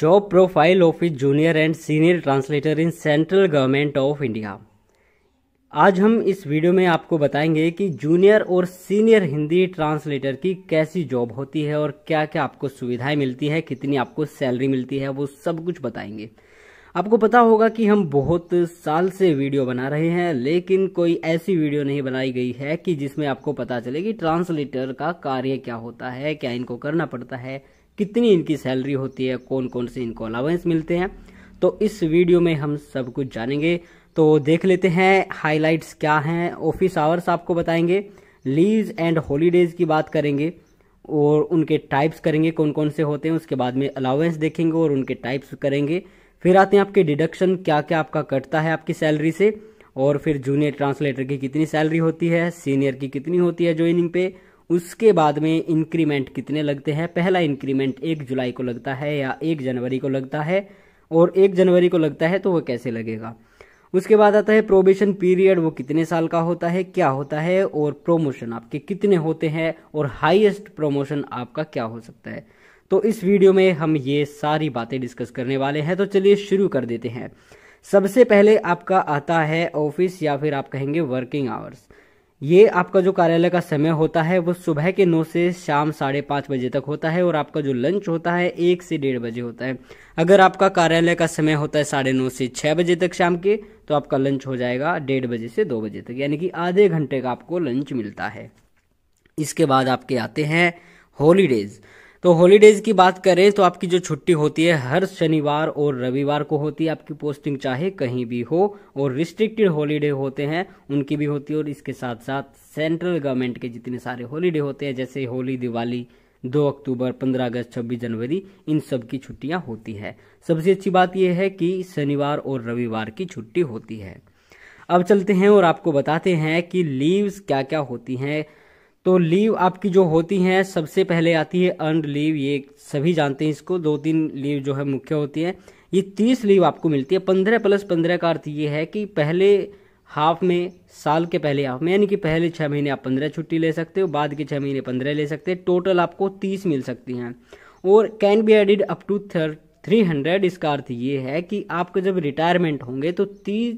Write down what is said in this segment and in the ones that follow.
job profile of a junior and senior translator in central government of India आज हम इस video में आपको बताएंगे कि जूनियर और सीनियर हिंदी ट्रांसलेटर की कैसी जॉब होती है और क्या क्या आपको सुविधाएं मिलती है कितनी आपको सैलरी मिलती है वो सब कुछ बताएंगे आपको पता होगा कि हम बहुत साल से वीडियो बना रहे हैं लेकिन कोई ऐसी वीडियो नहीं बनाई गई है कि जिसमें आपको पता चले कि ट्रांसलेटर का कार्य क्या होता है क्या इनको करना पड़ता है कितनी इनकी सैलरी होती है कौन कौन से इनको अलावेंस मिलते हैं तो इस वीडियो में हम सब कुछ जानेंगे तो देख लेते हैं हाईलाइट्स क्या हैं ऑफिस आवर्स आपको बताएंगे लीज एंड हॉलीडेज की बात करेंगे और उनके टाइप्स करेंगे कौन कौन से होते हैं उसके बाद में अलाउंस देखेंगे और उनके टाइप्स करेंगे फिर आते हैं आपके डिडक्शन क्या क्या आपका कटता है आपकी सैलरी से और फिर जूनियर ट्रांसलेटर की कितनी सैलरी होती है सीनियर की कितनी होती है ज्वाइनिंग पे उसके बाद में इंक्रीमेंट कितने लगते हैं पहला इंक्रीमेंट एक जुलाई को लगता है या एक जनवरी को लगता है और एक जनवरी को लगता है तो वह कैसे लगेगा उसके बाद आता है प्रोबेशन पीरियड वो कितने साल का होता है क्या होता है और प्रोमोशन आपके कितने होते हैं और हाईएस्ट प्रोमोशन आपका क्या हो सकता है तो इस वीडियो में हम ये सारी बातें डिस्कस करने वाले हैं तो चलिए शुरू कर देते हैं सबसे पहले आपका आता है ऑफिस या फिर आप कहेंगे वर्किंग आवर्स ये आपका जो कार्यालय का समय होता है वो सुबह के नौ से शाम साढ़े पाँच बजे तक होता है और आपका जो लंच होता है एक से डेढ़ बजे होता है अगर आपका कार्यालय का समय होता है साढ़े नौ से छः बजे तक शाम के तो आपका लंच हो जाएगा डेढ़ बजे से दो बजे तक यानी कि आधे घंटे का आपको लंच मिलता है इसके बाद आपके आते हैं हॉलीडेज़ तो हॉलीडेज की बात करें तो आपकी जो छुट्टी होती है हर शनिवार और रविवार को होती है आपकी पोस्टिंग चाहे कहीं भी हो और रिस्ट्रिक्टेड हॉलीडे होते हैं उनकी भी होती है और इसके साथ साथ सेंट्रल गवर्नमेंट के जितने सारे हॉलीडे होते हैं जैसे होली दिवाली दो अक्टूबर पंद्रह अगस्त छब्बीस जनवरी इन सब की छुट्टियां होती है सबसे अच्छी बात यह है कि शनिवार और रविवार की छुट्टी होती है अब चलते हैं और आपको बताते हैं कि लीव्स क्या क्या होती हैं तो लीव आपकी जो होती हैं सबसे पहले आती है अर्नड लीव ये सभी जानते हैं इसको दो तीन लीव जो है मुख्य होती है ये तीस लीव आपको मिलती है पंद्रह प्लस पंद्रह का अर्थ ये है कि पहले हाफ में साल के पहले हाफ में यानी कि पहले छः महीने आप पंद्रह छुट्टी ले सकते हो बाद के छः महीने पंद्रह ले सकते हैं टोटल आपको तीस मिल सकती हैं और can be added up to थर थ्री हंड्रेड इसका अर्थ ये है कि आपके जब रिटायरमेंट होंगे तो तीस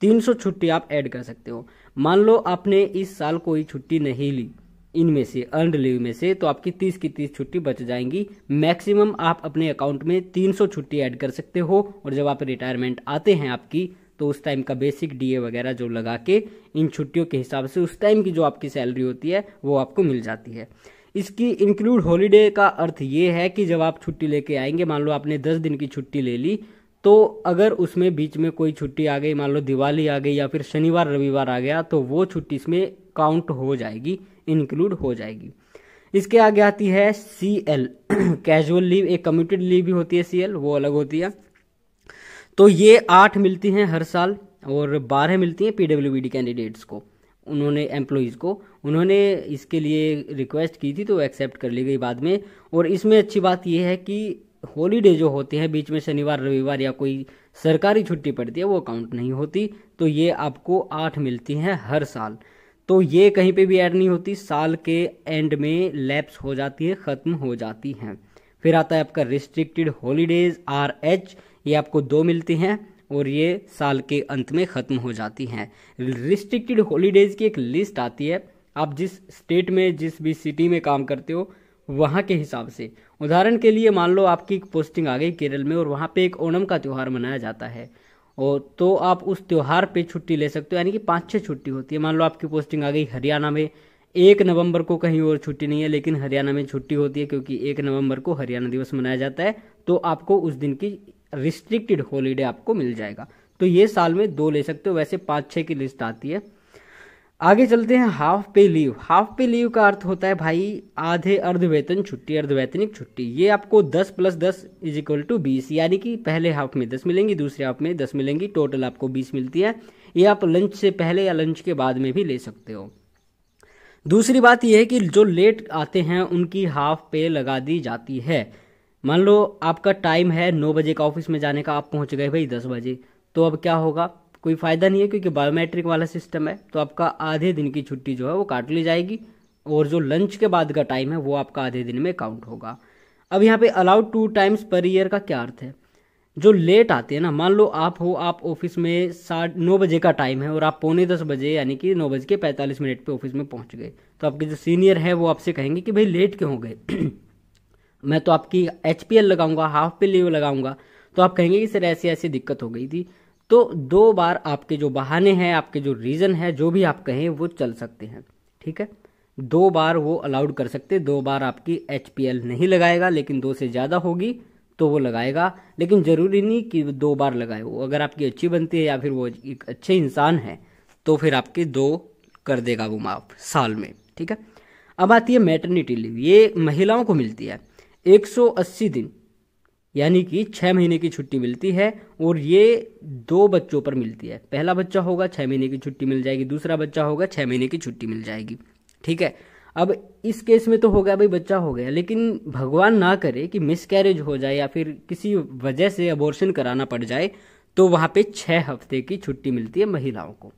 तीन सौ छुट्टी आप ऐड कर सकते हो मान लो आपने इस साल कोई छुट्टी नहीं ली इनमें से अर्न लीव में से तो आपकी तीस की तीस छुट्टी बच जाएंगी मैक्सिमम आप अपने अकाउंट में तीन सौ छुट्टी ऐड कर सकते हो और जब आप रिटायरमेंट आते हैं आपकी तो उस टाइम का बेसिक डीए वगैरह जो लगा के इन छुट्टियों के हिसाब से उस टाइम की जो आपकी सैलरी होती है वो आपको मिल जाती है इसकी इंक्लूड हॉलीडे का अर्थ ये है कि जब आप छुट्टी लेके आएंगे मान लो आपने दस दिन की छुट्टी ले ली तो अगर उसमें बीच में कोई छुट्टी आ गई मान लो दिवाली आ गई या फिर शनिवार रविवार आ गया तो वो छुट्टी इसमें काउंट हो जाएगी इंक्लूड हो जाएगी इसके आगे आती है सी एल कैजुअल लीव एक कम्यूटेड लीव भी होती है सी एल वो अलग होती है तो ये आठ मिलती हैं हर साल और बारह मिलती हैं डी कैंडिडेट्स को उन्होंने एम्प्लॉयज़ को उन्होंने इसके लिए रिक्वेस्ट की थी तो एक्सेप्ट कर ली गई बाद में और इसमें अच्छी बात यह है कि हॉलीडे जो होते हैं बीच में शनिवार रविवार या कोई सरकारी छुट्टी पड़ती है वो काउंट नहीं होती तो ये आपको आठ मिलती हैं हर साल तो ये कहीं पे भी ऐड नहीं होती साल के एंड में लैप्स हो जाती है ख़त्म हो जाती हैं फिर आता है आपका रिस्ट्रिक्टेड हॉलीडेज आर एच ये आपको दो मिलती हैं और ये साल के अंत में ख़त्म हो जाती हैं रिस्ट्रिक्टेड हॉलीडेज़ की एक लिस्ट आती है आप जिस स्टेट में जिस भी सिटी में काम करते हो वहाँ के हिसाब से उदाहरण के लिए मान लो आपकी पोस्टिंग आ गई केरल में और वहाँ पे एक ओणम का त्यौहार मनाया जाता है और तो आप उस त्यौहार पे छुट्टी ले सकते हो यानी कि पाँच छः छुट्टी होती है मान लो आपकी पोस्टिंग आ गई हरियाणा में एक नवंबर को कहीं और छुट्टी नहीं है लेकिन हरियाणा में छुट्टी होती है क्योंकि एक नवंबर को हरियाणा दिवस मनाया जाता है तो आपको उस दिन की रिस्ट्रिक्टेड हॉलीडे आपको मिल जाएगा तो ये साल में दो ले सकते हो वैसे पाँच छः की लिस्ट आती है आगे चलते हैं हाफ पे लीव हाफ पे लीव का अर्थ होता है भाई आधे अर्धवेतन छुट्टी अर्धवैतनिक छुट्टी ये आपको 10 प्लस दस इज इक्वल टू बीस यानी कि पहले हाफ में 10 मिलेंगी दूसरे हाफ में 10 मिलेंगी टोटल आपको 20 मिलती है ये आप लंच से पहले या लंच के बाद में भी ले सकते हो दूसरी बात यह है कि जो लेट आते हैं उनकी हाफ पे लगा दी जाती है मान लो आपका टाइम है नौ बजे का ऑफिस में जाने का आप पहुंच गए भाई दस बजे तो अब क्या होगा कोई फ़ायदा नहीं है क्योंकि बायोमेट्रिक वाला सिस्टम है तो आपका आधे दिन की छुट्टी जो है वो काट ली जाएगी और जो लंच के बाद का टाइम है वो आपका आधे दिन में काउंट होगा अब यहाँ पे allowed two times per year का क्या अर्थ है जो लेट आते हैं ना मान लो आप हो आप ऑफिस में साढ़ नौ बजे का टाइम है और आप पौने दस बजे यानी कि नौ बज के पैंतालीस मिनट पे ऑफिस में पहुंच गए तो आपके जो सीनियर है वो आपसे कहेंगे कि भाई लेट क्यों हो गए मैं तो आपकी एच लगाऊंगा हाफ पे लीव लगाऊंगा तो आप कहेंगे कि सर ऐसी ऐसी दिक्कत हो गई थी तो दो बार आपके जो बहाने हैं आपके जो रीज़न है जो भी आप कहें वो चल सकते हैं ठीक है दो बार वो अलाउड कर सकते दो बार आपकी एच नहीं लगाएगा लेकिन दो से ज़्यादा होगी तो वो लगाएगा लेकिन ज़रूरी नहीं कि दो बार लगाए वो अगर आपकी अच्छी बनती है या फिर वो एक अच्छे इंसान है तो फिर आपके दो कर देगा वो माफ साल में ठीक है अब आती है मैटरनिटी लीव ये महिलाओं को मिलती है 180 दिन यानी कि छः महीने की छुट्टी मिलती है और ये दो बच्चों पर मिलती है पहला बच्चा होगा छः महीने की छुट्टी मिल जाएगी दूसरा बच्चा होगा छः महीने की छुट्टी मिल जाएगी ठीक है अब इस केस में तो हो गया भाई बच्चा हो गया लेकिन भगवान ना करे कि मिसकैरेज हो जाए या फिर किसी वजह से अबॉर्शन कराना पड़ जाए तो वहाँ पे छः हफ्ते की छुट्टी मिलती है महिलाओं को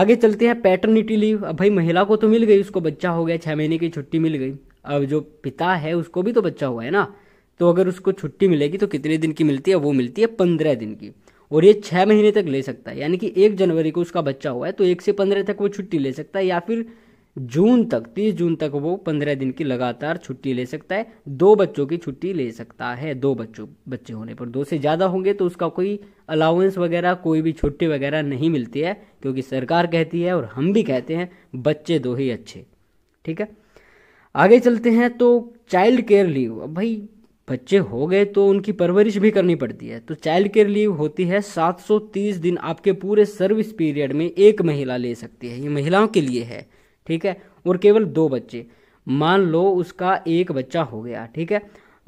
आगे चलते हैं पैटर्निटी लीव अब भाई महिला को तो मिल गई उसको बच्चा हो गया छः महीने की छुट्टी मिल गई अब जो पिता है उसको भी तो बच्चा हुआ है ना तो अगर उसको छुट्टी मिलेगी तो कितने दिन की मिलती है वो मिलती है पंद्रह दिन की और ये छः महीने तक ले सकता है यानी कि एक जनवरी को उसका बच्चा हुआ है तो एक से पंद्रह तक वो छुट्टी ले सकता है या फिर जून तक तीस जून तक वो पंद्रह दिन की लगातार छुट्टी ले सकता है दो बच्चों की छुट्टी ले सकता है दो बच्चों बच्चे होने पर दो से ज़्यादा होंगे तो उसका कोई अलाउंस वगैरह कोई भी छुट्टी वगैरह नहीं मिलती है क्योंकि सरकार कहती है और हम भी कहते हैं बच्चे दो ही अच्छे ठीक है आगे चलते हैं तो चाइल्ड केयर लीव भाई बच्चे हो गए तो उनकी परवरिश भी करनी पड़ती है तो चाइल्ड केयर लीव होती है 730 दिन आपके पूरे सर्विस पीरियड में एक महिला ले सकती है ये महिलाओं के लिए है ठीक है और केवल दो बच्चे मान लो उसका एक बच्चा हो गया ठीक है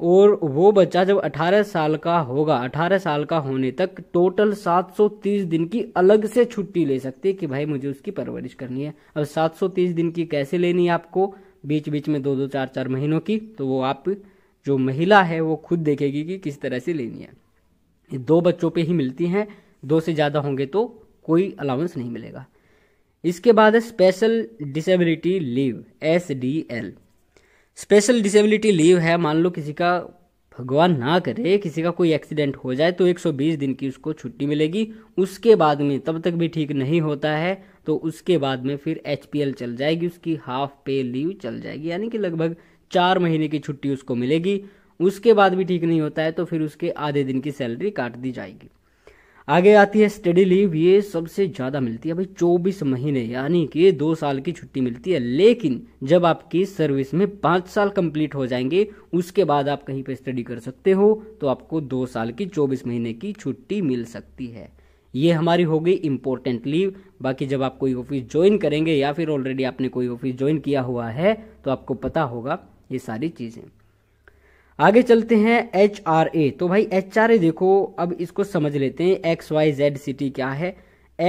और वो बच्चा जब 18 साल का होगा 18 साल का होने तक टोटल 730 दिन की अलग से छुट्टी ले सकती है कि भाई मुझे उसकी परवरिश करनी है अब 730 दिन की कैसे लेनी है आपको बीच बीच में दो दो चार चार महीनों की तो वो आप जो महिला है वो खुद देखेगी कि किस तरह से लेनी है दो बच्चों पे ही मिलती हैं दो से ज़्यादा होंगे तो कोई अलाउंस नहीं मिलेगा इसके बाद है special disability leave S D L special disability leave है मान लो किसी का भगवान ना करे किसी का कोई एक्सीडेंट हो जाए तो 120 दिन की उसको छुट्टी मिलेगी उसके बाद में तब तक भी ठीक नहीं होता है तो उसके बाद में फिर एच चल जाएगी उसकी हाफ पे लीव चल जाएगी यानी कि लगभग चार महीने की छुट्टी उसको मिलेगी उसके बाद भी ठीक नहीं होता है तो फिर उसके आधे दिन की सैलरी काट दी जाएगी आगे आती है स्टडी लीव ये सबसे ज़्यादा मिलती है भाई चौबीस महीने यानी कि दो साल की छुट्टी मिलती है लेकिन जब आपकी सर्विस में पाँच साल कंप्लीट हो जाएंगे उसके बाद आप कहीं पर स्टडी कर सकते हो तो आपको दो साल की चौबीस महीने की छुट्टी मिल सकती है ये हमारी हो गई इम्पोर्टेंट लीव बाकी जब आप कोई ऑफिस ज्वाइन करेंगे या फिर ऑलरेडी आपने कोई ऑफिस ज्वाइन किया हुआ है तो आपको पता होगा ये सारी चीज़ें आगे चलते हैं एच आर ए तो भाई एच आर ए देखो अब इसको समझ लेते हैं एक्स वाई जेड सिटी क्या है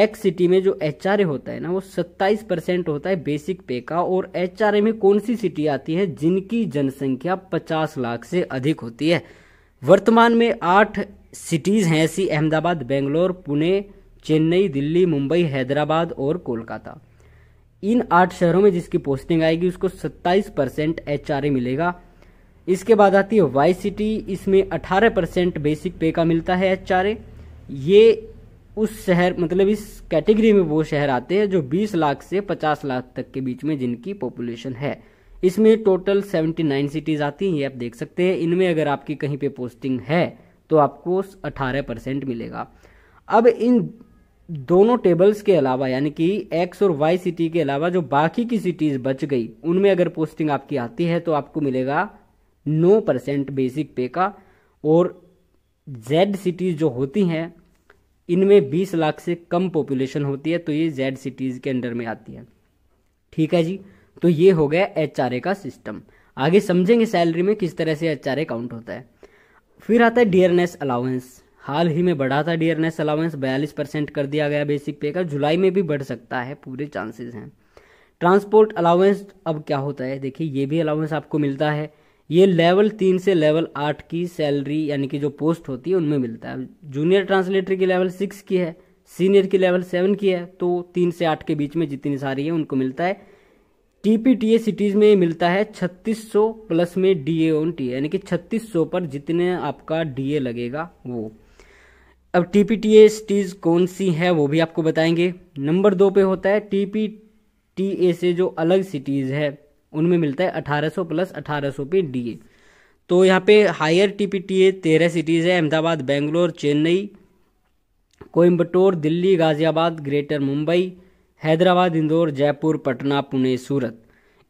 एक्स सिटी में जो एच आर ए होता है ना वो सत्ताईस परसेंट होता है बेसिक पे का और एच आर ए में कौन सी सिटी आती है जिनकी जनसंख्या पचास लाख से अधिक होती है वर्तमान में आठ सिटीज़ हैं ऐसी अहमदाबाद बेंगलोर पुणे चेन्नई दिल्ली मुंबई हैदराबाद और कोलकाता इन आठ शहरों में जिसकी पोस्टिंग आएगी उसको 27 परसेंट एच मिलेगा इसके बाद आती है वाई सिटी इसमें 18 परसेंट बेसिक पे का मिलता है एच ये उस शहर मतलब इस कैटेगरी में वो शहर आते हैं जो 20 लाख से 50 लाख तक के बीच में जिनकी पॉपुलेशन है इसमें टोटल 79 सिटीज़ आती हैं ये आप देख सकते हैं इनमें अगर आपकी कहीं पे पोस्टिंग है तो आपको 18 परसेंट मिलेगा अब इन दोनों टेबल्स के अलावा यानी कि एक्स और वाई सिटी के अलावा जो बाकी की सिटीज बच गई उनमें अगर पोस्टिंग आपकी आती है तो आपको मिलेगा नौ परसेंट बेसिक पे का और जेड सिटीज जो होती हैं इनमें बीस लाख से कम पॉपुलेशन होती है तो ये जेड सिटीज के अंडर में आती है ठीक है जी तो ये हो गया एच का सिस्टम आगे समझेंगे सैलरी में किस तरह से एच काउंट होता है फिर आता है डी अलाउंस हाल ही में बढ़ा था डियरनेस अलाउंस बयालीस परसेंट कर दिया गया बेसिक पे का जुलाई में भी बढ़ सकता है पूरे चांसेस हैं ट्रांसपोर्ट अलाउंस अब क्या होता है देखिए ये भी अलाउंस आपको मिलता है ये लेवल तीन से लेवल आठ की सैलरी यानी कि जो पोस्ट होती है उनमें मिलता है जूनियर ट्रांसलेटर की लेवल सिक्स की है सीनियर की लेवल सेवन की है तो तीन से आठ के बीच में जितनी सारी है उनको मिलता है टीपीटीए सिटीज़ में मिलता है 3600 प्लस में डीए ऑन टी यानी कि 3600 पर जितने आपका डीए लगेगा वो अब टी पी टी एस टीज कौन सी है वो भी आपको बताएंगे नंबर दो पे होता है टी पी टी ए से जो अलग सिटीज़ है उनमें मिलता है 1800 प्लस 1800 पे डी ए तो यहाँ पे higher T P T A तेरह सिटीज़ है अहमदाबाद बेंगलोर चेन्नई कोयम्बटोर दिल्ली गाज़ियाबाद ग्रेटर मुंबई हैदराबाद इंदौर जयपुर पटना पुणे सूरत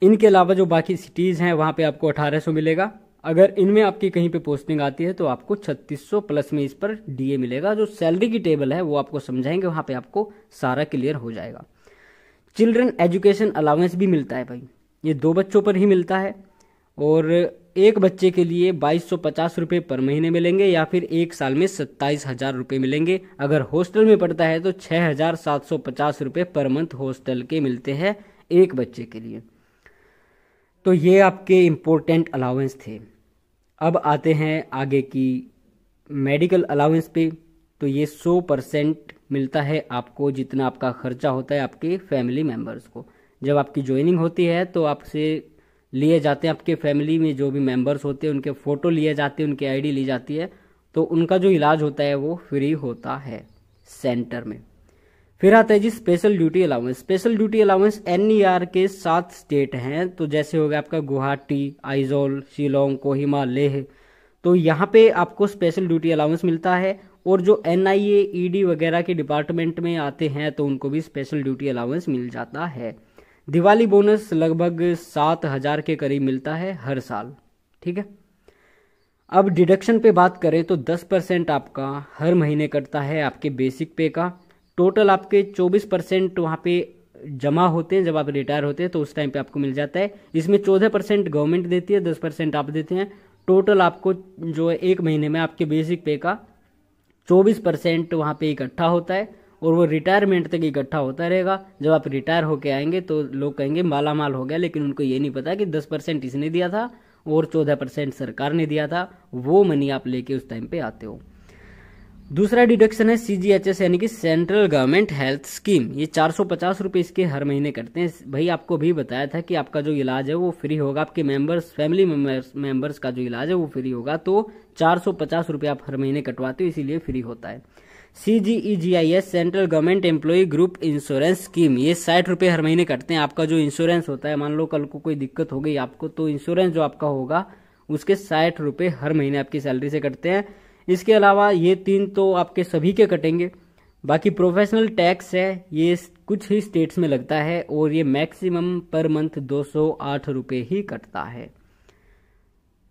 इनके अलावा जो बाकी सिटीज़ हैं वहाँ पे आपको 1800 मिलेगा अगर इनमें आपकी कहीं पे पोस्टिंग आती है तो आपको 3600 प्लस में इस पर डीए मिलेगा जो सैलरी की टेबल है वो आपको समझाएंगे वहाँ पे आपको सारा क्लियर हो जाएगा चिल्ड्रन एजुकेशन अलाउंस भी मिलता है भाई ये दो बच्चों पर ही मिलता है और एक बच्चे के लिए बाईस सौ पर महीने मिलेंगे या फिर एक साल में सत्ताईस हज़ार रुपये मिलेंगे अगर हॉस्टल में पड़ता है तो छः हज़ार सात सौ पचास रुपये पर मंथ हॉस्टल के मिलते हैं एक बच्चे के लिए तो ये आपके इम्पोर्टेंट अलाउंस थे अब आते हैं आगे की मेडिकल अलाउंस पे तो ये सौ परसेंट मिलता है आपको जितना आपका खर्चा होता है आपके फैमिली मेम्बर्स को जब आपकी ज्वाइनिंग होती है तो आपसे लिए जाते हैं आपके फैमिली में जो भी मेम्बर्स होते हैं उनके फ़ोटो लिए जाते हैं उनकी आईडी ली जाती है तो उनका जो इलाज होता है वो फ्री होता है सेंटर में फिर आता है जी special duty allowance special duty allowance एन के सात स्टेट हैं तो जैसे हो गया आपका गुवाहाटी आइजोल शिलोंग कोहिमा लेह तो यहाँ पे आपको स्पेशल ड्यूटी अलाउंस मिलता है और जो एन आई e वगैरह के डिपार्टमेंट में आते हैं तो उनको भी स्पेशल ड्यूटी अलाउंस मिल जाता है दिवाली बोनस लगभग सात हज़ार के करीब मिलता है हर साल ठीक है अब डिडक्शन पे बात करें तो दस परसेंट आपका हर महीने कटता है आपके बेसिक पे का टोटल आपके 24 परसेंट वहाँ पे जमा होते हैं जब आप रिटायर होते हैं तो उस टाइम पे आपको मिल जाता है इसमें चौदह परसेंट गवर्नमेंट देती है दस परसेंट आप देते हैं टोटल आपको जो है एक महीने में आपके बेसिक पे का चौबीस परसेंट वहाँ पे इकट्ठा होता है और वो रिटायरमेंट तक इकट्ठा होता रहेगा जब आप रिटायर होके आएंगे तो लोग कहेंगे माला माल हो गया लेकिन उनको ये नहीं पता कि दस परसेंट इसने दिया था और चौदह परसेंट सरकार ने दिया था वो मनी आप लेके उस टाइम पे आते हो दूसरा डिडक्शन है सी जी एच एस यानी कि सेंट्रल गवर्नमेंट हेल्थ स्कीम ये चार सौ पचास रुपये इसके हर महीने करते हैं भाई आपको भी बताया था कि आपका जो इलाज है वो फ्री होगा आपके मेंबर्स फैमिली मेंबर्स मेंबर्स का जो इलाज है वो फ्री होगा तो चार सौ पचास रुपये आप हर महीने कटवाते हो इसीलिए फ्री होता है C G E G I S central government employee group insurance scheme ये साठ रुपये हर महीने कटते हैं आपका जो इंश्योरेंस होता है मान लो कल को कोई दिक्कत हो गई आपको तो इंश्योरेंस जो आपका होगा उसके साठ रुपये हर महीने आपकी सैलरी से कटते हैं इसके अलावा ये तीन तो आपके सभी के कटेंगे बाकी प्रोफेशनल टैक्स है ये कुछ ही स्टेट्स में लगता है और ये मैक्सिमम पर मंथ दो सौ आठ रुपये ही कटता है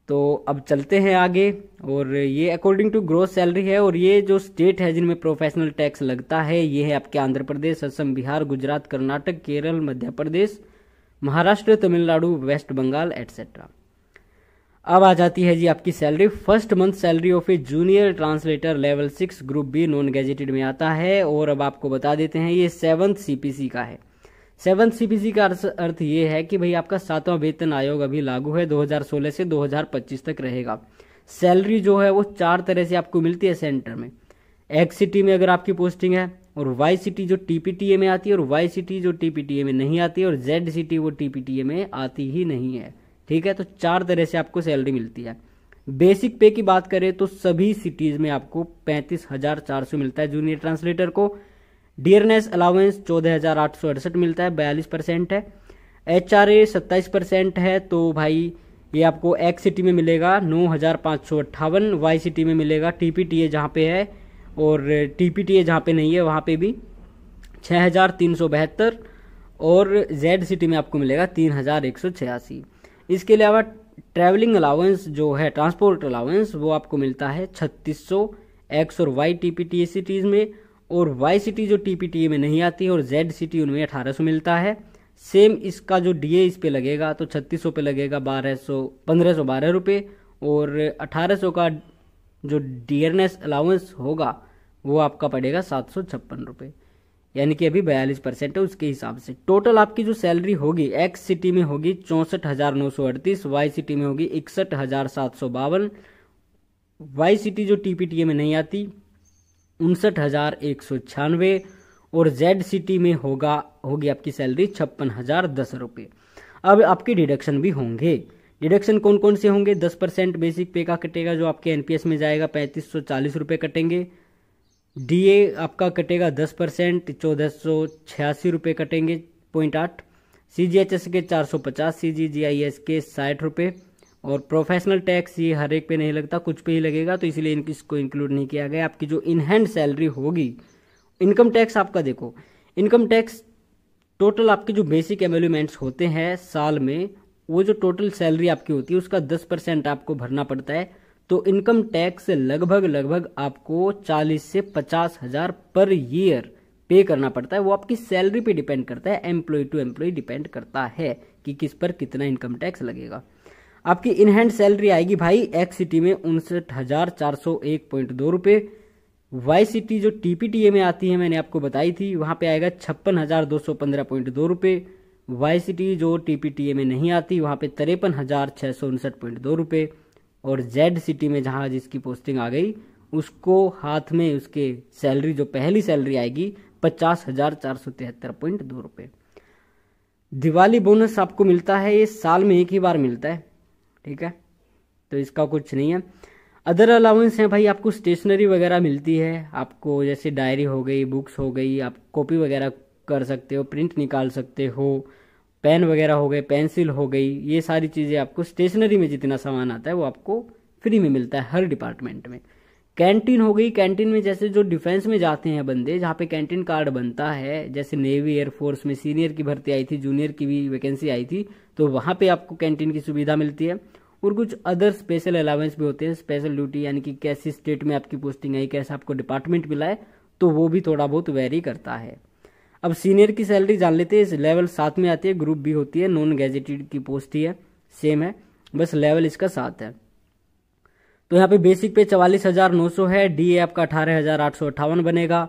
तो अब चलते हैं आगे और ये अकॉर्डिंग टू ग्रोथ सैलरी है और ये जो स्टेट है जिनमें प्रोफेशनल टैक्स लगता है ये है आपके आंध्र प्रदेश असम बिहार गुजरात कर्नाटक केरल मध्य प्रदेश महाराष्ट्र तमिलनाडु वेस्ट बंगाल एट्सेट्रा अब आ जाती है जी आपकी salary first month salary of a junior translator level six group B non gazetted में आता है और अब आपको बता देते हैं ये सेवन्थ सीपीसी का है सेवन्थ सीपीसी का अर्थ ये है कि भाई आपका सातवां वेतन आयोग अभी लागू है 2016 से 2025 तक रहेगा सैलरी जो है वो चार तरह से आपको मिलती है सेंटर में एक्स सिटी में अगर आपकी पोस्टिंग है और वाई सिटी जो टीपीटीए में आती है और वाई सिटी जो टीपीटीए में नहीं आती है और जेड सिटी वो टीपीटीए में आती ही नहीं है ठीक है तो चार तरह से आपको सैलरी मिलती है बेसिक पे की बात करें तो सभी सिटीज में आपको पैंतीस हजार चार सौ मिलता है जूनियर ट्रांसलेटर को डियरनेस अलाउंस चौदह हजार आठ सौ अड़सठ मिलता है बयालीस परसेंट है एच आर ए सत्ताईस परसेंट है तो भाई ये आपको एक्स सिटी में मिलेगा नौ हज़ार पाँच सौ अट्ठावन वाई सिटी में मिलेगा टी पी टी ए जहाँ पे है और टी पी टी ए जहाँ पे नहीं है वहाँ पे भी छः हज़ार तीन सौ बहत्तर और जेड सिटी में आपको मिलेगा तीन हज़ार एक सौ छियासी इसके अलावा ट्रैवलिंग अलाउंस जो है ट्रांसपोर्ट अलाउंस वो आपको मिलता है छत्तीस सौ एक्स और Y T P T cities में और वाई सिटी जो टी पी टी में नहीं आती है और जेड सिटी उनमें अठारह सौ मिलता है सेम इसका जो डी ए इस पर लगेगा तो छत्तीस सौ पे लगेगा बारह सौ पंद्रह सौ बारह रुपये और अठारह सौ का जो डियरनेस अलाउंस होगा वो आपका पड़ेगा सात सौ छप्पन रुपये यानी कि अभी बयालीस परसेंट है उसके हिसाब से टोटल आपकी जो सैलरी होगी एक्स सिटी में होगी चौंसठ हजार नौ सौ अड़तीस वाई सिटी में होगी इकसठ हजार सात सौ बावन वाई सिटी जो टीपीटीए में नहीं आती उनसठ हजार एक सौ छियानवे और जेड सिटी में होगा होगी आपकी सैलरी छप्पन हजार दस रुपये अब आपके डिडक्शन भी होंगे डिडक्शन कौन कौन से होंगे दस परसेंट बेसिक पे का कटेगा जो आपके एनपीएस में जाएगा पैंतीस सौ चालीस रुपये कटेंगे डीए आपका कटेगा दस परसेंट चौदह सौ छियासी रुपये कटेंगे पॉइंट आठ सी जी एच एस के चार सौ पचास सी जी जी आई एस के साठ रुपये और प्रोफेशनल टैक्स ये हर एक पे नहीं लगता कुछ पे ही लगेगा तो इसलिए इनकी इसको इंक्लूड नहीं किया गया आपकी जो इनहैंड सैलरी होगी इनकम टैक्स आपका देखो इनकम टैक्स टोटल आपके जो बेसिक एमेलूमेंट्स होते हैं साल में वो जो टोटल सैलरी आपकी होती है उसका दस परसेंट आपको भरना पड़ता है तो इनकम टैक्स लगभग लगभग आपको चालीस से पचास हजार पर ईयर पे करना पड़ता है वो आपकी सैलरी पे डिपेंड करता है एम्प्लॉय टू एम्प्लॉय डिपेंड करता है कि किस पर कितना इनकम टैक्स लगेगा आपकी इनहैंड सैलरी आएगी भाई एक्स सिटी में उनसठ हजार चार सौ एक पॉइंट दो रुपये वाई सिटी जो टीपीटीए में आती है मैंने आपको बताई थी वहाँ पे आएगा छप्पन हजार दो सौ पंद्रह पॉइंट दो रुपये वाई सिटी जो टीपीटीए में नहीं आती वहाँ पे तिरपन हजार छः सौ उनसठ पॉइंट दो रुपये और जेड सिटी में जहाँ जिसकी पोस्टिंग आ गई उसको हाथ में उसके सैलरी जो पहली सैलरी आएगी पचास हजार चार सौ तिहत्तर पॉइंट दो रुपये दिवाली बोनस आपको मिलता है ये साल में एक ही बार मिलता है ठीक है तो इसका कुछ नहीं है अदर अलाउंस हैं भाई आपको स्टेशनरी वगैरह मिलती है आपको जैसे डायरी हो गई बुक्स हो गई आप कॉपी वगैरह कर सकते हो प्रिंट निकाल सकते हो पेन वगैरह हो गए पेंसिल हो गई ये सारी चीज़ें आपको स्टेशनरी में जितना सामान आता है वो आपको फ्री में मिलता है हर डिपार्टमेंट में कैंटीन हो गई कैंटीन में जैसे जो डिफेंस में जाते हैं बंदे जहाँ पे कैंटीन कार्ड बनता है जैसे नेवी एयरफोर्स में सीनियर की भर्ती आई थी जूनियर की भी वैकेंसी आई थी तो वहाँ पे आपको कैंटीन की सुविधा मिलती है और कुछ अदर स्पेशल अलावेंस भी होते हैं स्पेशल ड्यूटी यानी कि कैसी स्टेट में आपकी पोस्टिंग आई कैसा आपको डिपार्टमेंट मिला है तो वो भी थोड़ा बहुत वेरी करता है अब सीनियर की सैलरी जान लेते हैं इस लेवल सात में आती है ग्रुप बी होती है नॉन गैजेटेड की पोस्ट ही है सेम है बस लेवल इसका सात है तो यहाँ पे बेसिक पे चवालीस हज़ार नौ सौ है डी ए आपका अठारह हज़ार आठ सौ अट्ठावन बनेगा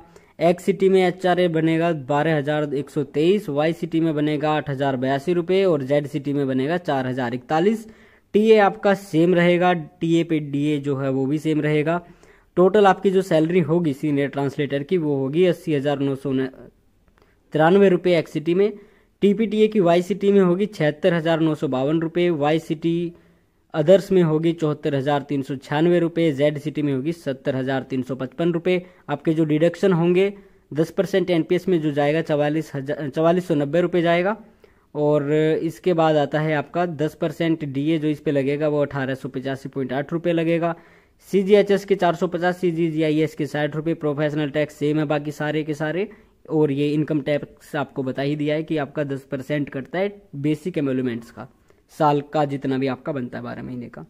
एक्स सिटी में एच आर ए बनेगा बारह हज़ार एक सौ तेईस वाई सिटी में बनेगा आठ हज़ार बयासी रुपये और जेड सिटी में बनेगा चार हज़ार इकतालीस टी ए आपका सेम रहेगा टी ए पे डी ए जो है वो भी सेम रहेगा टोटल आपकी जो सैलरी होगी सीनियर ट्रांसलेटर की वो होगी अस्सी हज़ार नौ सौ तिरानवे रुपये एक्स सिटी में ए की वाई सिटी में होगी छिहत्तर हज़ार नौ सौ बावन रुपये वाई सिटी अदर्स में होगी चौहत्तर हज़ार तीन सौ छियानवे रुपये जेड सिटी में होगी सत्तर हज़ार तीन सौ पचपन रुपये आपके जो डिडक्शन होंगे दस परसेंट एन पी एस में जो जाएगा चवालीस हज़ार चवालीस सौ नब्बे रुपये जाएगा और इसके बाद आता है आपका दस परसेंट डी ए जो इस पर लगेगा वो अठारह सौ पचासी पॉइंट आठ रुपये लगेगा सी जी एच एस के चार सौ पचास सी जी जी आई एस के साठ रुपये प्रोफेशनल टैक्स सेम है बाकी सारे के सारे और ये इनकम टैक्स आपको बता ही दिया है कि आपका दस परसेंट कटता है बेसिक एम्बोलमेंट्स का साल का जितना भी आपका बनता है बारह महीने का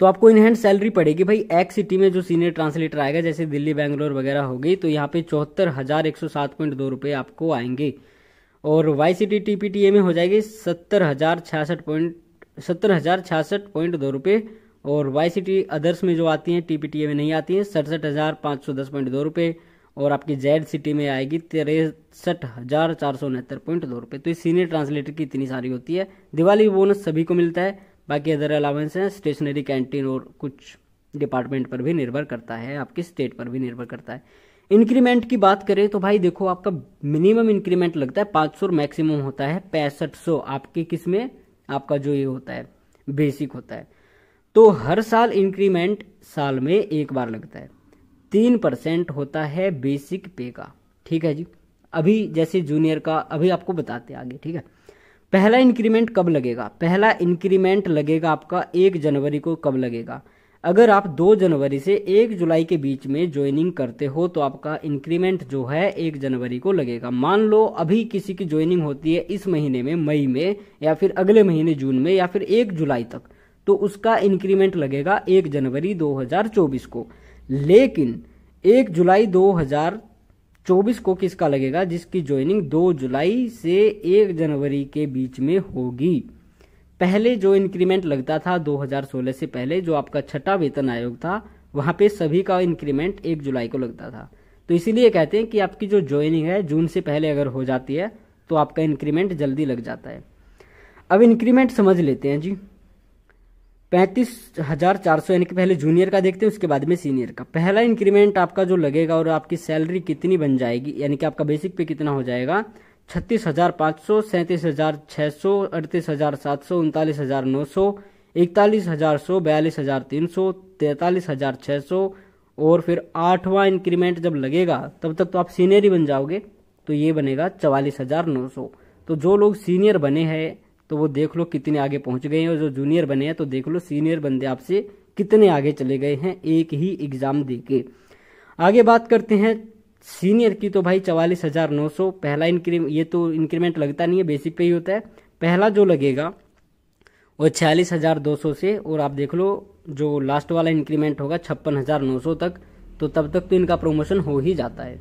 तो आपको इनहैंड सैलरी पड़ेगी भाई एक्स सिटी में जो सीनियर ट्रांसलेटर आएगा जैसे दिल्ली बैंगलोर वगैरह हो गई तो यहाँ पे चौहत्तर हजार एक सौ सात पॉइंट दो रुपये आपको आएंगे और Y city T P T A में हो जाएगी सत्तर हजार छियासठ पॉइंट सत्तर हजार छियासठ पॉइंट दो रुपये और वाई सिटी अदर्स में जो आती हैं टी पी टी ए में नहीं आती हैं सड़सठ हजार पाँच सौ दस पॉइंट दो रुपये और आपकी जेड सिटी में आएगी तिरसठ हज़ार चार सौ उनहत्तर पॉइंट दो रुपये तो इस सीनियर ट्रांसलेटर की इतनी सारी होती है दिवाली बोनस सभी को मिलता है बाकी अदर अलावेंस हैं स्टेशनरी कैंटीन और कुछ डिपार्टमेंट पर भी निर्भर करता है आपके स्टेट पर भी निर्भर करता है इंक्रीमेंट की बात करें तो भाई देखो आपका मिनिमम इंक्रीमेंट लगता है पाँच सौ मैक्सिमम होता है पैंसठ सौ आपके किस में आपका जो ये होता है बेसिक होता है तो हर साल इंक्रीमेंट साल में एक बार लगता है तीन परसेंट होता है बेसिक पे का ठीक है जी अभी जैसे जूनियर का अभी आपको बताते आगे ठीक है पहला इंक्रीमेंट कब लगेगा पहला इंक्रीमेंट लगेगा आपका एक जनवरी को कब लगेगा अगर आप दो जनवरी से एक जुलाई के बीच में ज्वाइनिंग करते हो तो आपका इंक्रीमेंट जो है एक जनवरी को लगेगा मान लो अभी किसी की ज्वाइनिंग होती है इस महीने में मई में या फिर अगले महीने जून में या फिर एक जुलाई तक तो उसका इंक्रीमेंट लगेगा एक जनवरी 2024 को लेकिन एक जुलाई 2024 को किसका लगेगा जिसकी ज्वाइनिंग 2 जुलाई से 1 जनवरी के बीच में होगी पहले जो इंक्रीमेंट लगता था 2016 से पहले जो आपका छठा वेतन आयोग था वहां पे सभी का इंक्रीमेंट 1 जुलाई को लगता था तो इसीलिए कहते हैं कि आपकी जो ज्वाइनिंग है जून से पहले अगर हो जाती है तो आपका इंक्रीमेंट जल्दी लग जाता है अब इंक्रीमेंट समझ लेते हैं जी पैंतीस हज़ार चार सौ यानी कि पहले जूनियर का देखते हैं उसके बाद में सीनियर का पहला इंक्रीमेंट आपका जो लगेगा और आपकी सैलरी कितनी बन जाएगी यानी कि आपका बेसिक पे कितना हो जाएगा छत्तीस हज़ार पाँच सौ सैंतीस हज़ार छः सौ अड़तीस हज़ार सात सौ उनतालीस हज़ार नौ सौ इकतालीस हज़ार सौ बयालीस हज़ार तीन सौ तैंतालीस हज़ार छः सौ और फिर आठवां इंक्रीमेंट जब लगेगा तब तक तो आप सीनियर ही बन जाओगे तो ये बनेगा चवालीस हज़ार नौ सौ तो जो लोग सीनियर बने हैं तो वो देख लो कितने आगे पहुंच गए हैं और जो जूनियर बने हैं तो देख लो सीनियर बंदे आपसे कितने आगे चले गए हैं एक ही एग्ज़ाम दे के आगे बात करते हैं सीनियर की तो भाई चवालीस हज़ार नौ सौ पहला इंक्रीम ये तो इंक्रीमेंट लगता नहीं है बेसिक पे ही होता है पहला जो लगेगा वो छियालीस हज़ार दो सौ से और आप देख लो जो लास्ट वाला इंक्रीमेंट होगा छप्पन हज़ार नौ सौ तक तो तब तक तो इनका प्रमोशन हो ही जाता है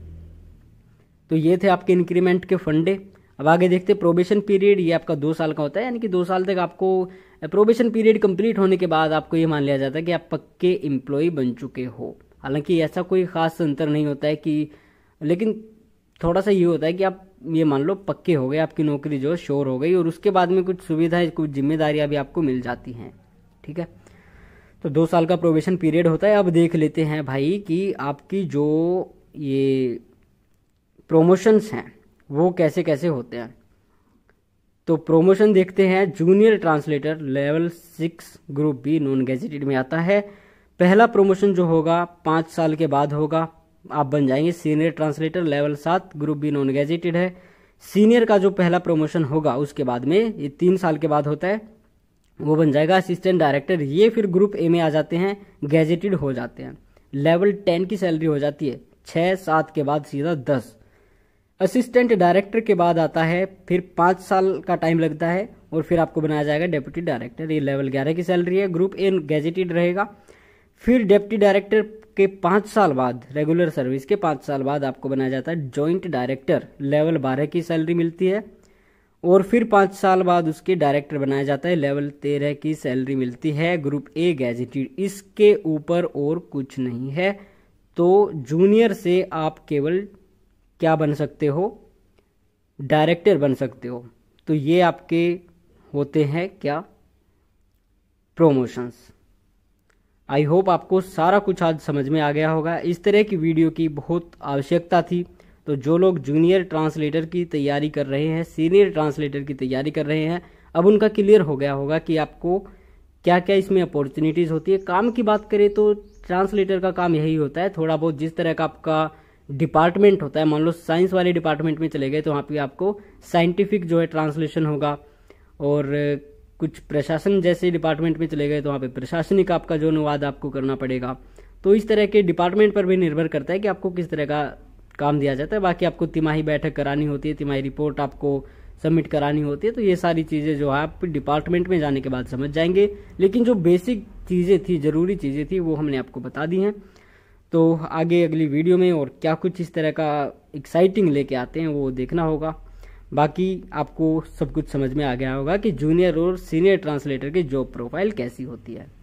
तो ये थे आपके इंक्रीमेंट के फंडे अब आगे देखते हैं प्रोबेशन पीरियड ये आपका दो साल का होता है यानी कि दो साल तक आपको प्रोबेशन पीरियड कंप्लीट होने के बाद आपको ये मान लिया जाता है कि आप पक्के एम्प्लॉय बन चुके हो हालांकि ऐसा कोई खास अंतर नहीं होता है कि लेकिन थोड़ा सा ये होता है कि आप ये मान लो पक्के हो गए आपकी नौकरी जो श्योर हो गई और उसके बाद में कुछ सुविधाएं कुछ जिम्मेदारियां भी आपको मिल जाती हैं ठीक है तो दो साल का प्रोबेशन पीरियड होता है अब देख लेते हैं भाई कि आपकी जो ये प्रोमोशंस हैं वो कैसे कैसे होते हैं तो प्रोमोशन देखते हैं junior translator level six group B non gazetted में आता है पहला प्रोमोशन जो होगा पाँच साल के बाद होगा आप बन जाएंगे सीनियर ट्रांसलेटर लेवल सात ग्रुप बी नॉन गैजेटेड है सीनियर का जो पहला प्रमोशन होगा उसके बाद में ये तीन साल के बाद होता है वो बन जाएगा असिस्टेंट डायरेक्टर ये फिर ग्रुप ए में आ जाते हैं गैजेटेड हो जाते हैं लेवल टेन की सैलरी हो जाती है छः सात के बाद सीधा दस असिस्टेंट डायरेक्टर के बाद आता है फिर पाँच साल का टाइम लगता है और फिर आपको बनाया जाएगा डेप्यूटी डायरेक्टर ये लेवल ग्यारह की सैलरी है ग्रुप ए गैजेटेड रहेगा फिर डेप्टी डायरेक्टर के पाँच साल बाद रेगुलर सर्विस के पाँच साल बाद आपको बनाया जाता है जॉइंट डायरेक्टर लेवल बारह की सैलरी मिलती है और फिर पाँच साल बाद उसके डायरेक्टर बनाया जाता है लेवल तेरह की सैलरी मिलती है ग्रुप ए गैजेटेड इसके ऊपर और कुछ नहीं है तो जूनियर से आप केवल क्या बन सकते हो डायरेक्टर बन सकते हो तो ये आपके होते हैं क्या प्रोमोशंस आई होप आपको सारा कुछ आज समझ में आ गया होगा इस तरह की वीडियो की बहुत आवश्यकता थी तो जो लोग जूनियर ट्रांसलेटर की तैयारी कर रहे हैं सीनियर ट्रांसलेटर की तैयारी कर रहे हैं अब उनका क्लियर हो गया होगा कि आपको क्या क्या इसमें अपॉर्चुनिटीज़ होती है काम की बात करें तो ट्रांसलेटर का काम यही होता है थोड़ा बहुत जिस तरह का आपका डिपार्टमेंट होता है मान लो साइंस वाले डिपार्टमेंट में चले गए तो वहाँ पे आपको साइंटिफिक जो है ट्रांसलेशन होगा और कुछ प्रशासन जैसे डिपार्टमेंट में चले गए तो वहाँ पे प्रशासनिक आपका जो अनुवाद आपको करना पड़ेगा तो इस तरह के डिपार्टमेंट पर भी निर्भर करता है कि आपको किस तरह का काम दिया जाता है बाकी आपको तिमाही बैठक करानी होती है तिमाही रिपोर्ट आपको सबमिट करानी होती है तो ये सारी चीज़ें जो है आप डिपार्टमेंट में जाने के बाद समझ जाएंगे लेकिन जो बेसिक चीज़ें थी ज़रूरी चीज़ें थी वो हमने आपको बता दी हैं तो आगे अगली वीडियो में और क्या कुछ इस तरह का एक्साइटिंग लेके आते हैं वो देखना होगा बाकी आपको सब कुछ समझ में आ गया होगा कि जूनियर और सीनियर ट्रांसलेटर की जॉब प्रोफाइल कैसी होती है